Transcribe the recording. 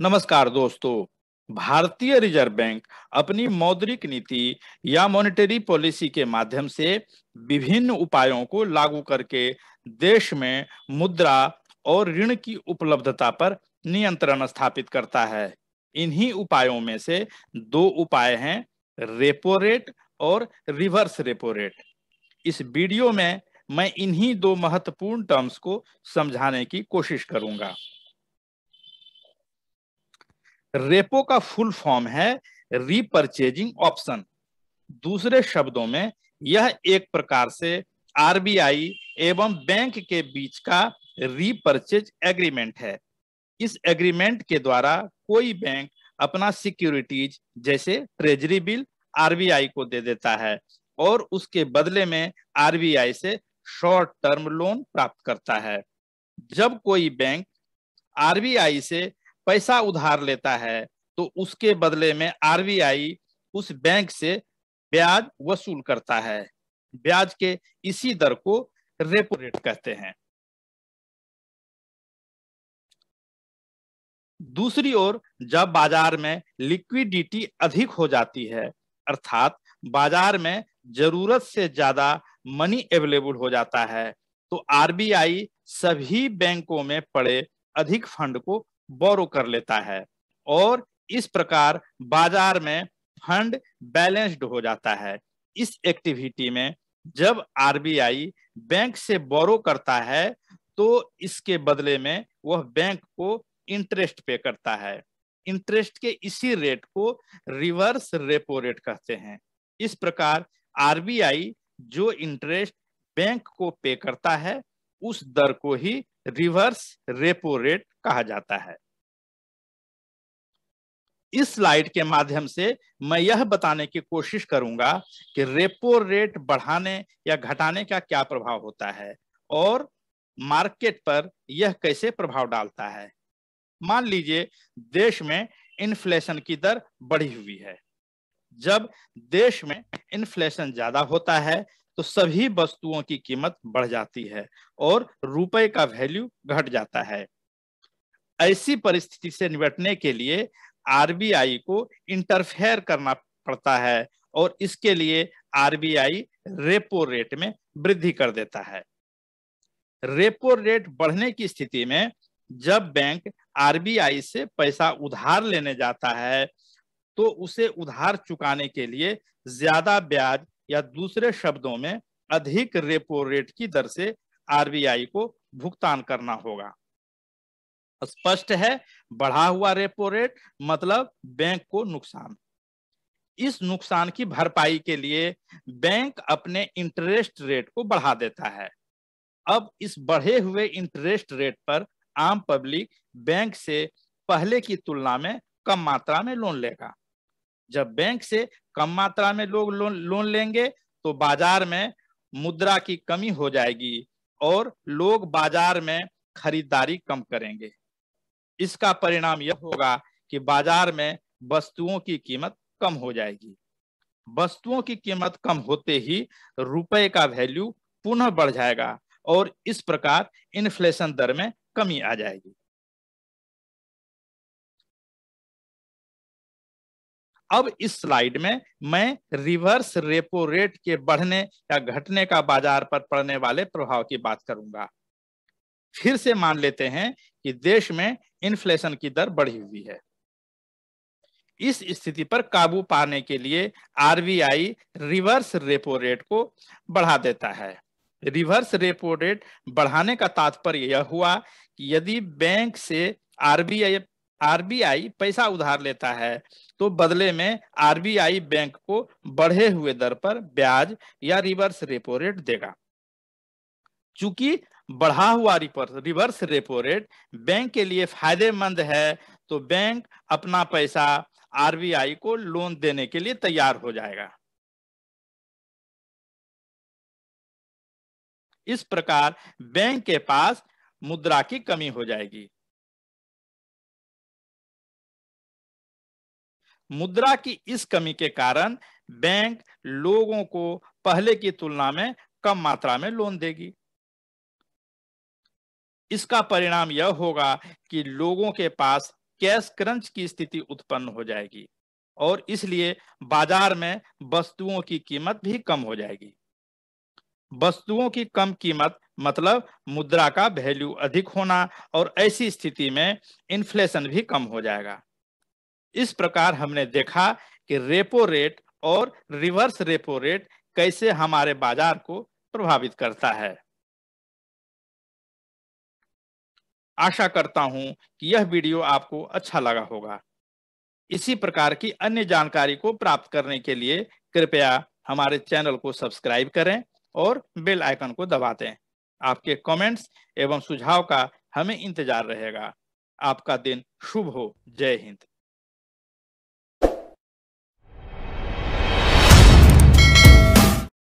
नमस्कार दोस्तों भारतीय रिजर्व बैंक अपनी मौद्रिक नीति या मॉनेटरी पॉलिसी के माध्यम से विभिन्न उपायों को लागू करके देश में मुद्रा और ऋण की उपलब्धता पर नियंत्रण स्थापित करता है इन्हीं उपायों में से दो उपाय हैं रेपो रेट और रिवर्स रेपो रेट इस वीडियो में मैं इन्हीं दो महत्वपूर्ण टर्म्स को समझाने की कोशिश करूंगा रेपो का फुल फॉर्म है रिपर्चेजिंग ऑप्शन दूसरे शब्दों में यह एक प्रकार से आरबीआई एवं बैंक के बीच का रिपर्चेज एग्रीमेंट है इस एग्रीमेंट के द्वारा कोई बैंक अपना सिक्योरिटीज जैसे ट्रेजरी बिल आरबीआई को दे देता है और उसके बदले में आरबीआई से शॉर्ट टर्म लोन प्राप्त करता है जब कोई बैंक आरबीआई से पैसा उधार लेता है तो उसके बदले में आरबीआई उस बैंक से ब्याज वसूल करता है ब्याज के इसी दर को रेपो रेट कहते हैं दूसरी ओर जब बाजार में लिक्विडिटी अधिक हो जाती है अर्थात बाजार में जरूरत से ज्यादा मनी अवेलेबल हो जाता है तो आरबीआई सभी बैंकों में पड़े अधिक फंड को बोरो कर लेता है और इस प्रकार बाजार में फंड बैलेंस्ड हो जाता है इस एक्टिविटी में जब आरबीआई बैंक से बोरो करता है तो इसके बदले में वह बैंक को इंटरेस्ट पे करता है इंटरेस्ट के इसी रेट को रिवर्स रेपो रेट कहते हैं इस प्रकार आरबीआई जो इंटरेस्ट बैंक को पे करता है उस दर को ही रिवर्स रेपो रेट कहा जाता है इस स्लाइड के माध्यम से मैं यह बताने की कोशिश करूंगा कि रेपो रेट बढ़ाने या घटाने का क्या प्रभाव होता है और मार्केट पर यह कैसे प्रभाव डालता है मान लीजिए देश में इन्फ्लेशन की दर बढ़ी हुई है जब देश में इन्फ्लेशन ज्यादा होता है तो सभी वस्तुओं की कीमत बढ़ जाती है और रुपए का वैल्यू घट जाता है ऐसी परिस्थिति से निपटने के लिए आरबीआई को इंटरफेयर करना पड़ता है और इसके लिए आरबीआई रेपो रेट में वृद्धि कर देता है रेपो रेट बढ़ने की स्थिति में जब बैंक आरबीआई से पैसा उधार लेने जाता है तो उसे उधार चुकाने के लिए ज्यादा ब्याज या दूसरे शब्दों में अधिक रेपो रेट की दर से आरबीआई को भुगतान करना होगा स्पष्ट है बढ़ा हुआ रेपो रेट मतलब बैंक को नुकसान इस नुकसान की भरपाई के लिए बैंक अपने इंटरेस्ट रेट को बढ़ा देता है अब इस बढ़े हुए इंटरेस्ट रेट पर आम पब्लिक बैंक से पहले की तुलना में कम मात्रा में लोन लेगा जब बैंक से कम मात्रा में लोग लोन लोन लेंगे तो बाजार में मुद्रा की कमी हो जाएगी और लोग बाजार में खरीदारी कम करेंगे इसका परिणाम यह होगा कि बाजार में वस्तुओं की कीमत कम हो जाएगी वस्तुओं की कीमत कम होते ही रुपए का वैल्यू पुनः बढ़ जाएगा और इस प्रकार इन्फ्लेशन दर में कमी आ जाएगी अब इस स्लाइड में मैं रिवर्स रेपो रेट के बढ़ने या घटने का बाजार पर पड़ने वाले प्रभाव की बात करूंगा फिर से मान लेते हैं कि देश में इन्फ्लेशन की दर बढ़ी हुई है इस स्थिति पर काबू पाने के लिए आरबीआई रिवर्स रेपो रेट को बढ़ा देता है रिवर्स रेपो रेट बढ़ाने का तात्पर्य यह हुआ कि यदि बैंक से आरबीआई आरबीआई पैसा उधार लेता है तो बदले में आरबीआई बैंक को बढ़े हुए दर पर ब्याज या रिवर्स रेपो रेट देगा चूंकि बढ़ा हुआ रिवर्स रेपो रेट बैंक के लिए फायदेमंद है तो बैंक अपना पैसा आरबीआई को लोन देने के लिए तैयार हो जाएगा इस प्रकार बैंक के पास मुद्रा की कमी हो जाएगी मुद्रा की इस कमी के कारण बैंक लोगों को पहले की तुलना में कम मात्रा में लोन देगी इसका परिणाम यह होगा कि लोगों के पास कैश क्रंच की स्थिति उत्पन्न हो जाएगी और इसलिए बाजार में वस्तुओं की कीमत भी कम हो जाएगी वस्तुओं की कम कीमत मतलब मुद्रा का वैल्यू अधिक होना और ऐसी स्थिति में इन्फ्लेशन भी कम हो जाएगा इस प्रकार हमने देखा कि रेपो रेट और रिवर्स रेपो रेट कैसे हमारे बाजार को प्रभावित करता है आशा करता हूं कि यह वीडियो आपको अच्छा लगा होगा इसी प्रकार की अन्य जानकारी को प्राप्त करने के लिए कृपया हमारे चैनल को सब्सक्राइब करें और बेल आइकन को दबा दें आपके कमेंट्स एवं सुझाव का हमें इंतजार रहेगा आपका दिन शुभ हो जय हिंद